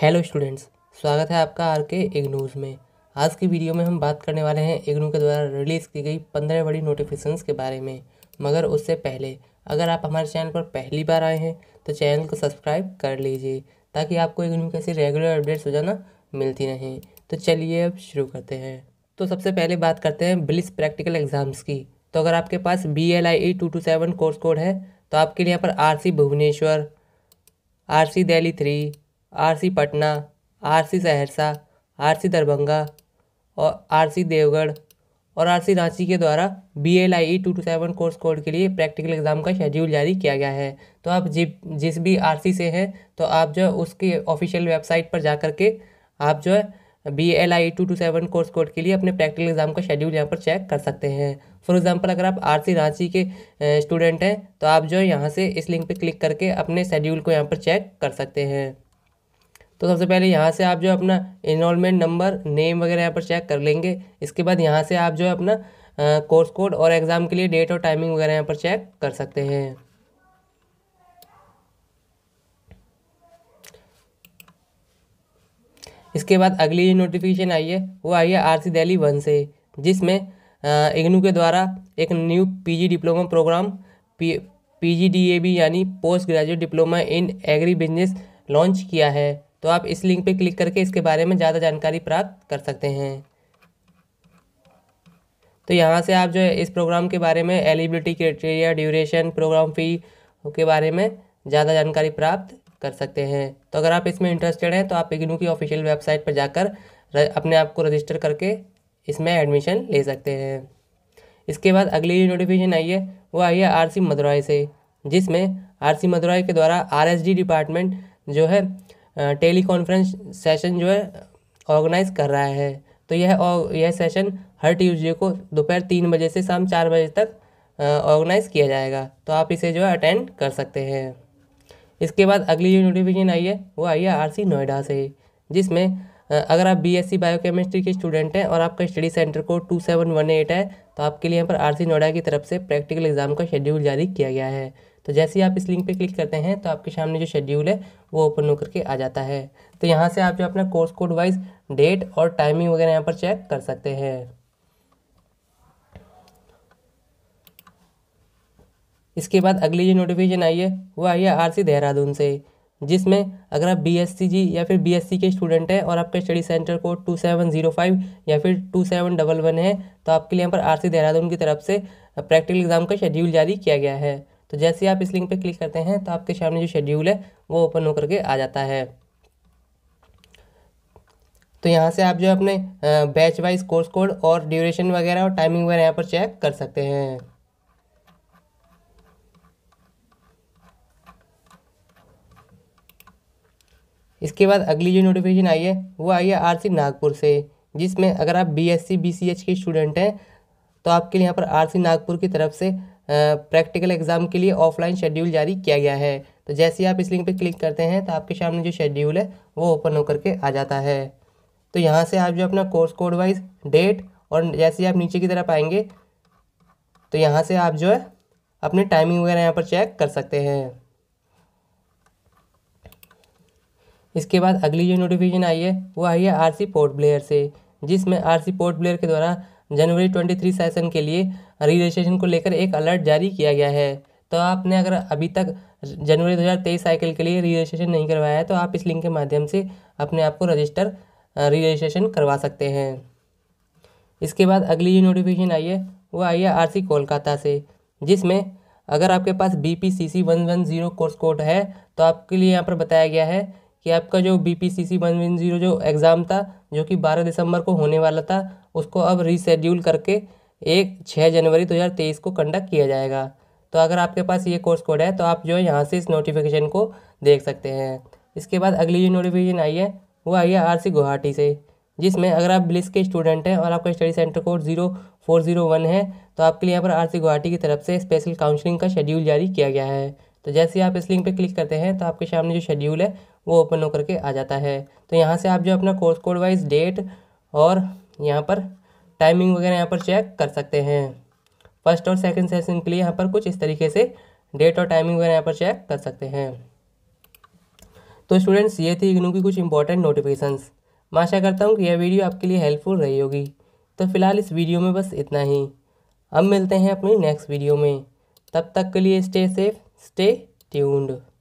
hello students स्वागत है आपका आर के इग्नूज़ में आज की वीडियो में हम बात करने वाले हैं इग्नू के द्वारा रिलीज़ की गई पंद्रह बड़ी नोटिफिकेशंस के बारे में मगर उससे पहले अगर आप हमारे चैनल पर पहली बार आए हैं तो चैनल को सब्सक्राइब कर लीजिए ताकि आपको इग्नू कैसे रेगुलर अपडेट्स रोजाना मिलती रहें तो चलिए अब शुरू करते हैं तो सबसे पहले बात करते हैं ब्लिस प्रैक्टिकल एग्ज़ाम्स की तो अगर आपके पास B L I E two two seven course code है तो आपके लिए यहाँ पर R C Bhubaneswar R C Delhi three RC Patna RC Saharsa RC Darbhanga और आरसी देवगढ़ और आरसी रांची के द्वारा B L I E two two seven course code के लिए प्रैक्टिकल एग्ज़ाम का शेड्यूल जारी किया गया है तो आप जि जिस भी आरसी से हैं तो आप जो है उसके ऑफिशियल वेबसाइट पर जा कर के आप जो है B L I two two seven course code के लिए अपने प्रैक्टिकल एग्ज़ाम का शेड्यूल यहाँ पर चेक कर सकते हैं फॉर एग्ज़ाम्पल अगर आप आर सी रांची के स्टूडेंट हैं तो आप जो है यहाँ से इस लिंक पर क्लिक करके अपने शेड्यूल को यहाँ पर चेक कर सकते हैं तो सबसे पहले यहाँ से आप जो अपना इनमेंट नंबर नेम वगैरह यहाँ पर चेक कर लेंगे इसके बाद यहाँ से आप जो है अपना कोर्स कोड और एग्ज़ाम के लिए डेट और टाइमिंग वगैरह यहाँ पर चेक कर सकते हैं इसके बाद अगली नोटिफिकेशन आई है वो आई है आर सी दिल्ली वन से जिसमें इग्नू के द्वारा एक new PG diploma programme P PGDAB यानी post graduate diploma in agri business launch किया है तो आप इस लिंक पे क्लिक करके इसके बारे में ज़्यादा जानकारी प्राप्त कर सकते हैं तो यहाँ से आप जो है इस प्रोग्राम के बारे में eligibility criteria duration programme fee के बारे में ज़्यादा जानकारी प्राप्त कर सकते हैं तो अगर आप इसमें इंटरेस्टेड हैं तो आप इग्नू की ऑफिशियल वेबसाइट पर जाकर अपने आप को रजिस्टर करके इसमें एडमिशन ले सकते हैं इसके बाद अगली नोटिफिकेशन आई है वो आई है सी मदुराई से जिसमें सी मदुराई के द्वारा डी डिपार्टमेंट जो है टेली कॉन्फ्रेंस सेशन जो है ऑर्गेनाइज कर रहा है तो यह यह सेशन हर ट्यूज़डे को दोपहर तीन बजे से शाम चार बजे तक ऑर्गेनाइज़ किया जाएगा तो आप इसे जो है अटेंड कर सकते हैं इसके बाद अगली जो नोटिफिकेशन आई है वो आई है आर नोएडा से जिसमें अगर आप बीएससी बायोकेमिस्ट्री के स्टूडेंट हैं और आपका स्टडी सेंटर को टू सेवन वन एट है तो आपके लिए यहाँ पर आरसी नोएडा की तरफ से प्रैक्टिकल एग्ज़ाम का शेड्यूल जारी किया गया है तो जैसे ही आप इस लिंक पे क्लिक करते हैं तो आपके सामने जो शेड्यूल है वो ओपन होकर के आ जाता है तो यहाँ से आप जो अपना कोर्स कोड वाइज डेट और टाइमिंग वगैरह यहाँ पर चेक कर सकते हैं इसके बाद अगली जो नोटिफिकेशन आई है वो आई है आर देहरादून से जिसमें अगर आप बी जी या फिर बी के स्टूडेंट हैं और आपका study centre code two seven zero five या फिर टू सेवन डबल वन है तो आपके लिए यहाँ पर आर देहरादून की तरफ से प्रैक्टिकल एग्ज़ाम का शेड्यूल जारी किया गया है तो जैसे ही आप इस लिंक पर क्लिक करते हैं तो आपके सामने जो शेड्यूल है वो ओपन होकर के आ जाता है तो यहाँ से आप जो अपने बैच वाइज कोर्स कोड और ड्यूरेशन वगैरह और टाइमिंग वगैरह यहाँ पर चेक कर सकते हैं इसके बाद अगली जो नोटिफिकेशन आई है वो आई है आरसी नागपुर से जिसमें अगर आप बीएससी बीसीएच के स्टूडेंट हैं तो आपके लिए यहाँ पर आरसी नागपुर की तरफ से प्रैक्टिकल एग्ज़ाम के लिए ऑफलाइन शेड्यूल जारी किया गया है तो जैसे ही आप इस लिंक पर क्लिक करते हैं तो आपके सामने जो शेड्यूल है वो ओपन होकर के आ जाता है तो यहाँ से आप जो अपना कोर्स कोड वाइज डेट और जैसे ही आप नीचे की तरफ आएंगे तो यहाँ से आप जो है अपने टाइमिंग वगैरह यहाँ पर चेक कर सकते हैं इसके बाद अगली जो नोटिफिकेशन आई है वो आई है आरसी पोर्ट ब्लेयर से जिसमें आरसी पोर्ट ब्लेयर के द्वारा जनवरी ट्वेंटी थ्री सेशन के लिए रजिस्ट्रेशन को लेकर एक अलर्ट जारी किया गया है तो आपने अगर अभी तक जनवरी 2023 साइकिल के लिए रजिस्ट्रेशन नहीं करवाया है तो आप इस लिंक के माध्यम से अपने आप को रजिस्टर रजिस्ट्रेशन करवा सकते हैं इसके बाद अगली जो नोटिफिकेशन आई है वो आई है आर कोलकाता से जिसमें अगर आपके पास B P C C one one zero course code है तो आपके लिए यहाँ पर बताया गया है कि आपका जो B P C C one one zero जो एग्ज़ाम था जो कि बारह दिसंबर को होने वाला था उसको अब रीशेड्यूल करके एक छः जनवरी 2023 को कंडक्ट किया जाएगा तो अगर आपके पास ये कोर्स कोड है तो आप जो है यहाँ से इस नोटिफिकेशन को देख सकते हैं इसके बाद अगली जो नोटिफिकेशन आई है वो आई है आर गुवाहाटी से जिसमें अगर आप ब्लिस के स्टूडेंट हैं और आपका study centre code zero four zero one है तो आपके लिए यहाँ पर आर गुवाहाटी की तरफ से स्पेशल काउंसलिंग का शेड्यूल जारी किया गया है तो जैसे ही आप इस लिंक पर क्लिक करते हैं तो आपके सामने जो शेड्यूल है वो ओपन होकर के आ जाता है तो यहाँ से आप जो अपना कोर्स कोड वाइज डेट और यहाँ पर टाइमिंग वगैरह यहाँ पर चेक कर सकते हैं फर्स्ट और सेकंड सेशन के लिए यहाँ पर कुछ इस तरीके से डेट और टाइमिंग वगैरह यहाँ पर चेक कर सकते हैं तो स्टूडेंट्स ये थी इग्नू की कुछ इंपॉर्टेंट नोटिफिकेशंस मैं आशा करता हूँ कि यह वीडियो आपके लिए हेल्पफुल रही होगी तो फिलहाल इस वीडियो में बस इतना ही हम मिलते हैं अपनी नेक्स्ट वीडियो में तब तक के लिए स्टे सेफ स्टे ट्यून्ड